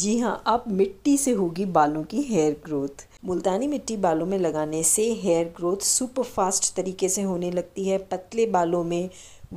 जी हाँ अब मिट्टी से होगी बालों की हेयर ग्रोथ मुल्तानी मिट्टी बालों में लगाने से हेयर ग्रोथ सुपर फास्ट तरीके से होने लगती है पतले बालों में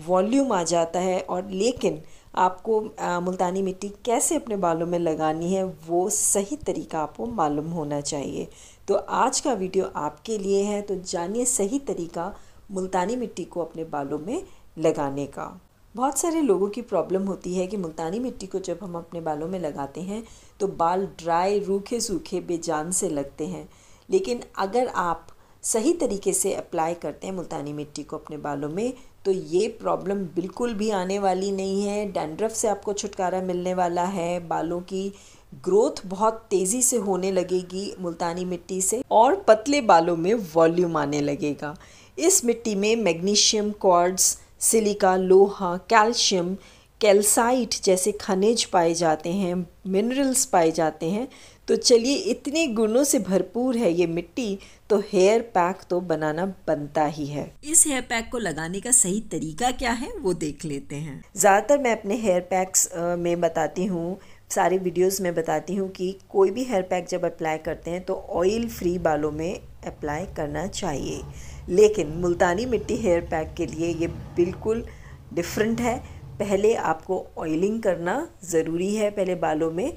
वॉल्यूम आ जाता है और लेकिन आपको आ, मुल्तानी मिट्टी कैसे अपने बालों में लगानी है वो सही तरीका आपको मालूम होना चाहिए तो आज का वीडियो आपके लिए है तो जानिए सही तरीका मुल्तानी मिट्टी को अपने बालों में लगाने का बहुत सारे लोगों की प्रॉब्लम होती है कि मुल्तानी मिट्टी को जब हम अपने बालों में लगाते हैं तो बाल ड्राई रूखे सूखे बेजान से लगते हैं लेकिन अगर आप सही तरीके से अप्लाई करते हैं मुल्तानी मिट्टी को अपने बालों में तो ये प्रॉब्लम बिल्कुल भी आने वाली नहीं है डैंड्रफ से आपको छुटकारा मिलने वाला है बालों की ग्रोथ बहुत तेज़ी से होने लगेगी मुल्तानी मिट्टी से और पतले बालों में वॉल्यूम आने लगेगा इस मिट्टी में मैग्नीशियम कॉर्ड्स सिलिका लोहा कैल्शियम कैल्साइट जैसे खनिज पाए जाते हैं मिनरल्स पाए जाते हैं तो चलिए इतने गुणों से भरपूर है ये मिट्टी तो हेयर पैक तो बनाना बनता ही है इस हेयर पैक को लगाने का सही तरीका क्या है वो देख लेते हैं ज़्यादातर मैं अपने हेयर पैक्स में बताती हूँ सारे वीडियोस में बताती हूँ कि कोई भी हेयर पैक जब अप्लाई करते हैं तो ऑयल फ्री बालों में अप्लाई करना चाहिए लेकिन मुल्तानी मिट्टी हेयर पैक के लिए ये बिल्कुल डिफरेंट है पहले आपको ऑयलिंग करना ज़रूरी है पहले बालों में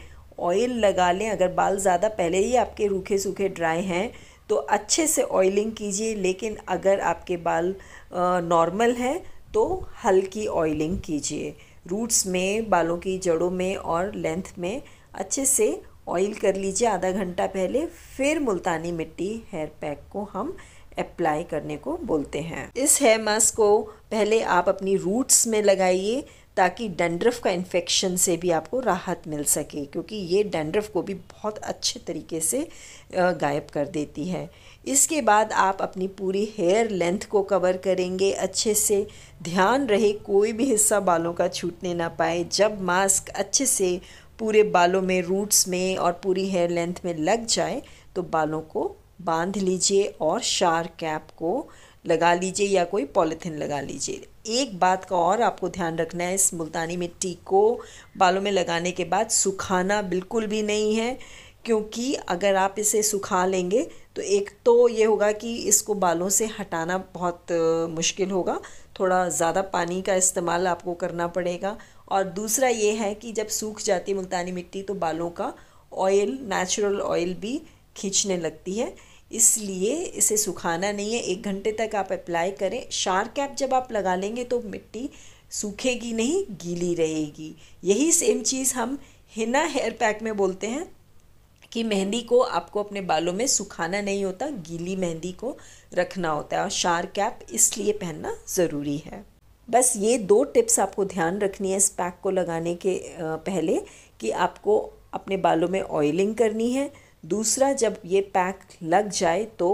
ऑयल लगा लें अगर बाल ज़्यादा पहले ही आपके रूखे सूखे ड्राई हैं तो अच्छे से ऑयलिंग कीजिए लेकिन अगर आपके बाल नॉर्मल हैं तो हल्की ऑयलिंग कीजिए रूट्स में बालों की जड़ों में और लेंथ में अच्छे से ऑयल कर लीजिए आधा घंटा पहले फिर मुल्तानी मिट्टी हेयर पैक को हम अप्लाई करने को बोलते हैं इस हेयर मास्क को पहले आप अपनी रूट्स में लगाइए ताकि डेंड्रफ का इन्फेक्शन से भी आपको राहत मिल सके क्योंकि ये डेंड्रफ को भी बहुत अच्छे तरीके से गायब कर देती है इसके बाद आप अपनी पूरी हेयर लेंथ को कवर करेंगे अच्छे से ध्यान रहे कोई भी हिस्सा बालों का छूटने ना पाए जब मास्क अच्छे से पूरे बालों में रूट्स में और पूरी हेयर लेंथ में लग जाए तो बालों को बांध लीजिए और शार कैप को लगा लीजिए या कोई पॉलीथीन लगा लीजिए एक बात का और आपको ध्यान रखना है इस मुल्तानी मिट्टी को बालों में लगाने के बाद सुखाना बिल्कुल भी नहीं है क्योंकि अगर आप इसे सुखा लेंगे तो एक तो ये होगा कि इसको बालों से हटाना बहुत मुश्किल होगा थोड़ा ज़्यादा पानी का इस्तेमाल आपको करना पड़ेगा और दूसरा ये है कि जब सूख जाती है मुल्तानी मिट्टी तो बालों का ऑयल नेचुरल ऑयल भी खींचने लगती है इसलिए इसे सुखाना नहीं है एक घंटे तक आप अप्लाई करें शार कैप जब आप लगा लेंगे तो मिट्टी सूखेगी नहीं गीली रहेगी यही सेम चीज़ हम हिना हेयर पैक में बोलते हैं कि मेहंदी को आपको अपने बालों में सुखाना नहीं होता गीली मेहंदी को रखना होता है और शार कैप इसलिए पहनना ज़रूरी है बस ये दो टिप्स आपको ध्यान रखनी है इस पैक को लगाने के पहले कि आपको अपने बालों में ऑयलिंग करनी है दूसरा जब ये पैक लग जाए तो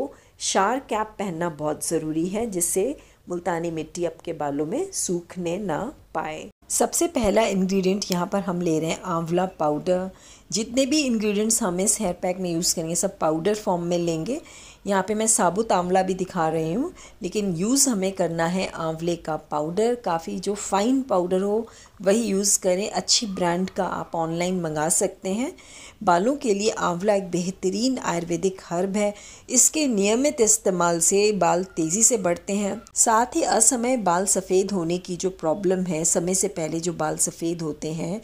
शार कैप पहनना बहुत ज़रूरी है जिससे मुल्तानी मिट्टी आपके बालों में सूखने ना पाए सबसे पहला इंग्रेडिएंट यहाँ पर हम ले रहे हैं आंवला पाउडर जितने भी इंग्रेडिएंट्स हम इस हेयर पैक में यूज़ करेंगे सब पाउडर फॉर्म में लेंगे यहाँ पे मैं साबुत आंवला भी दिखा रही हूँ लेकिन यूज़ हमें करना है आंवले का पाउडर काफ़ी जो फ़ाइन पाउडर हो वही यूज़ करें अच्छी ब्रांड का आप ऑनलाइन मंगा सकते हैं बालों के लिए आंवला एक बेहतरीन आयुर्वेदिक हर्ब है इसके नियमित इस्तेमाल से बाल तेज़ी से बढ़ते हैं साथ ही असमय बाल सफ़ेद होने की जो प्रॉब्लम है समय से पहले जो बाल सफ़ेद होते हैं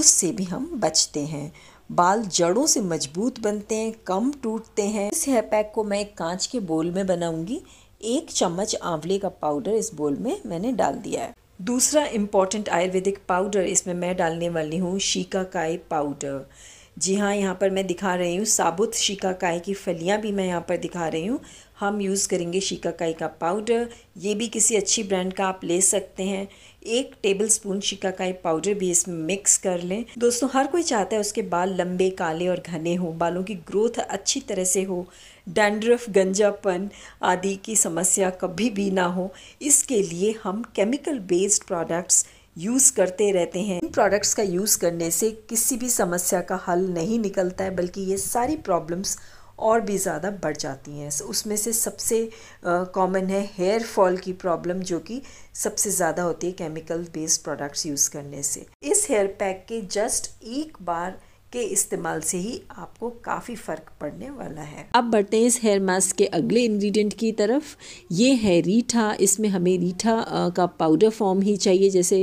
उससे भी हम बचते हैं बाल जड़ों से मजबूत बनते हैं कम टूटते हैं इस हेयर पैक को मैं एक कांच के बोल में बनाऊंगी एक चम्मच आंवले का पाउडर इस बोल में मैंने डाल दिया है दूसरा इम्पॉर्टेंट आयुर्वेदिक पाउडर इसमें मैं डालने वाली हूँ शीकाकाई पाउडर जी हाँ यहाँ पर मैं दिखा रही हूँ साबुत शिकाकाई की फलियाँ भी मैं यहाँ पर दिखा रही हूँ हम यूज़ करेंगे शिकाकाई का पाउडर ये भी किसी अच्छी ब्रांड का आप ले सकते हैं एक टेबल स्पून शिकाकाई पाउडर भी इसमें मिक्स कर लें दोस्तों हर कोई चाहता है उसके बाल लंबे काले और घने हो बालों की ग्रोथ अच्छी तरह से हो डैंड्रफ गंजापन आदि की समस्या कभी भी ना हो इसके लिए हम केमिकल बेस्ड प्रोडक्ट्स यूज़ करते रहते हैं इन प्रोडक्ट्स का यूज़ करने से किसी भी समस्या का हल नहीं निकलता है बल्कि ये सारी प्रॉब्लम्स और भी ज़्यादा बढ़ जाती हैं उसमें से सबसे कॉमन है हेयर फॉल की प्रॉब्लम जो कि सबसे ज़्यादा होती है केमिकल बेस्ड प्रोडक्ट्स यूज़ करने से इस हेयर पैक के जस्ट एक बार के इस्तेमाल से ही आपको काफ़ी फ़र्क पड़ने वाला है अब बढ़ते हैं इस हेयर मास्क के अगले इंग्रेडिएंट की तरफ ये है रीठा इसमें हमें रीठा का पाउडर फॉर्म ही चाहिए जैसे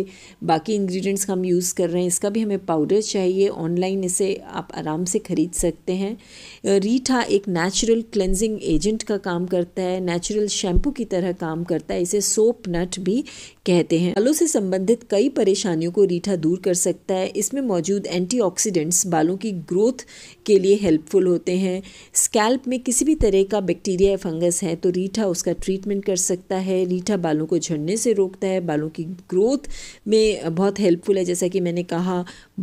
बाकी इंग्रेडिएंट्स हम यूज़ कर रहे हैं इसका भी हमें पाउडर चाहिए ऑनलाइन इसे आप आराम से ख़रीद सकते हैं रीठा एक नेचुरल क्लेंजिंग एजेंट का काम करता है नेचुरल शैम्पू की तरह काम करता है इसे सोप नट भी कहते हैं बालों से संबंधित कई परेशानियों को रीठा दूर कर सकता है इसमें मौजूद एंटीऑक्सीडेंट्स बालों की ग्रोथ के लिए हेल्पफुल होते हैं स्कैल्प में किसी भी तरह का बैक्टीरिया या फंगस है तो रीठा उसका ट्रीटमेंट कर सकता है रीठा बालों को झड़ने से रोकता है बालों की ग्रोथ में बहुत हेल्पफुल है जैसा कि मैंने कहा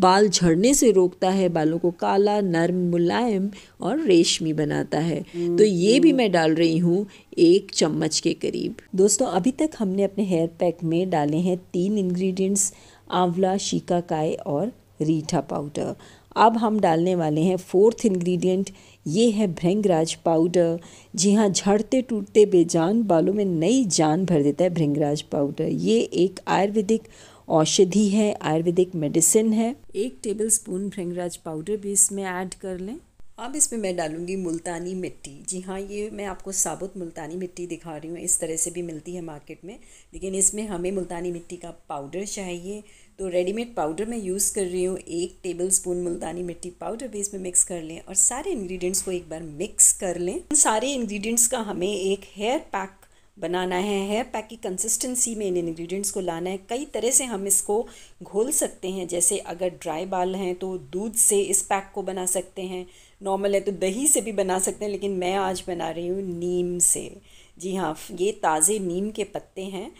बाल झड़ने से रोकता है बालों को काला नर्म मुलायम और रेशमी बनाता है तो ये भी मैं डाल रही हूँ एक चम्मच के करीब दोस्तों अभी तक हमने अपने हेयर पैक में डाले हैं तीन इंग्रेडिएंट्स आंवला काय और रीठा पाउडर अब हम डालने वाले हैं फोर्थ इंग्रेडिएंट ये है भृंगराज पाउडर जी हाँ झड़ते टूटते बेजान बालों में नई जान भर देता है भृंगराज पाउडर ये एक आयुर्वेदिक औषधि है आयुर्वेदिक मेडिसिन है एक टेबल स्पून भृंगराज पाउडर भी इसमें ऐड कर लें अब इसमें मैं डालूंगी मुल्तानी मिट्टी जी हाँ ये मैं आपको साबुत मुल्तानी मिट्टी दिखा रही हूँ इस तरह से भी मिलती है मार्केट में लेकिन इसमें हमें मुल्तानी मिट्टी का पाउडर चाहिए तो रेडीमेड पाउडर मैं यूज़ कर रही हूँ एक टेबल स्पून मुल्तानी मिट्टी पाउडर भी इसमें मिक्स कर लें और सारे इंग्रेडिएंट्स को एक बार मिक्स कर लें उन सारे इंग्रेडिएंट्स का हमें एक हेयर पैक बनाना है हेयर पैक की कंसिस्टेंसी में इन इंग्रेडिएंट्स को लाना है कई तरह से हम इसको घोल सकते हैं जैसे अगर ड्राई बाल हैं तो दूध से इस पैक को बना सकते हैं नॉर्मल है तो दही से भी बना सकते हैं लेकिन मैं आज बना रही हूँ नीम से जी हाँ ये ताज़े नीम के पत्ते हैं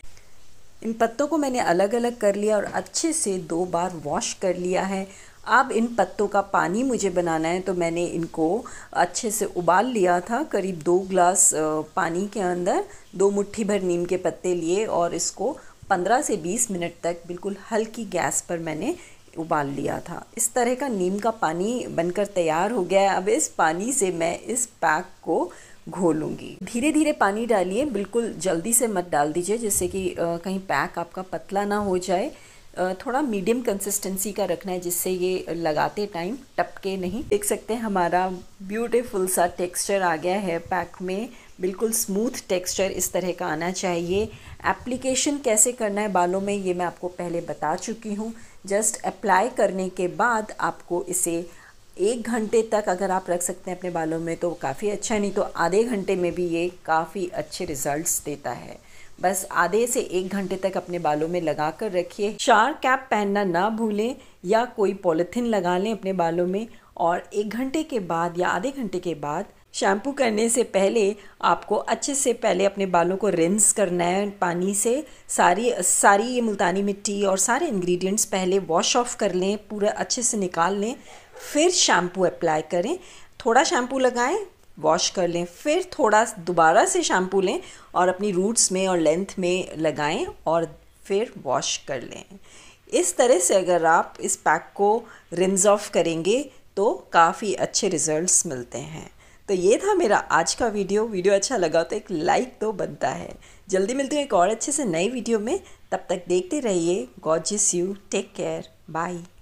इन पत्तों को मैंने अलग अलग कर लिया और अच्छे से दो बार वॉश कर लिया है अब इन पत्तों का पानी मुझे बनाना है तो मैंने इनको अच्छे से उबाल लिया था करीब दो ग्लास पानी के अंदर दो मुट्ठी भर नीम के पत्ते लिए और इसको 15 से 20 मिनट तक बिल्कुल हल्की गैस पर मैंने उबाल लिया था इस तरह का नीम का पानी बनकर तैयार हो गया है अब इस पानी से मैं इस पैक को घोलूंगी धीरे धीरे पानी डालिए बिल्कुल जल्दी से मत डाल दीजिए जिससे कि कहीं पैक आपका पतला ना हो जाए थोड़ा मीडियम कंसिस्टेंसी का रखना है जिससे ये लगाते टाइम टपके नहीं देख सकते हैं हमारा ब्यूटीफुल सा टेक्सचर आ गया है पैक में बिल्कुल स्मूथ टेक्सचर इस तरह का आना चाहिए एप्लीकेशन कैसे करना है बालों में ये मैं आपको पहले बता चुकी हूँ जस्ट अप्लाई करने के बाद आपको इसे एक घंटे तक अगर आप रख सकते हैं अपने बालों में तो काफ़ी अच्छा है नहीं तो आधे घंटे में भी ये काफ़ी अच्छे रिजल्ट्स देता है बस आधे से एक घंटे तक अपने बालों में लगा कर रखिए शार कैप पहनना ना भूलें या कोई पॉलिथिन लगा लें अपने बालों में और एक घंटे के बाद या आधे घंटे के बाद शैम्पू करने से पहले आपको अच्छे से पहले अपने बालों को रिंस करना है पानी से सारी सारी ये मुल्तानी मिट्टी और सारे इंग्रेडिएंट्स पहले वॉश ऑफ कर लें पूरा अच्छे से निकाल लें फिर शैम्पू अप्लाई करें थोड़ा शैम्पू लगाएं वॉश कर लें फिर थोड़ा दोबारा से शैम्पू लें और अपनी रूट्स में और लेंथ में लगाएं और फिर वॉश कर लें इस तरह से अगर आप इस पैक को रिम्स ऑफ करेंगे तो काफ़ी अच्छे रिजल्ट्स मिलते हैं तो ये था मेरा आज का वीडियो वीडियो अच्छा लगा तो एक लाइक तो बनता है जल्दी मिलती हैं एक और अच्छे से नई वीडियो में तब तक देखते रहिए गॉड जिस यू टेक केयर बाय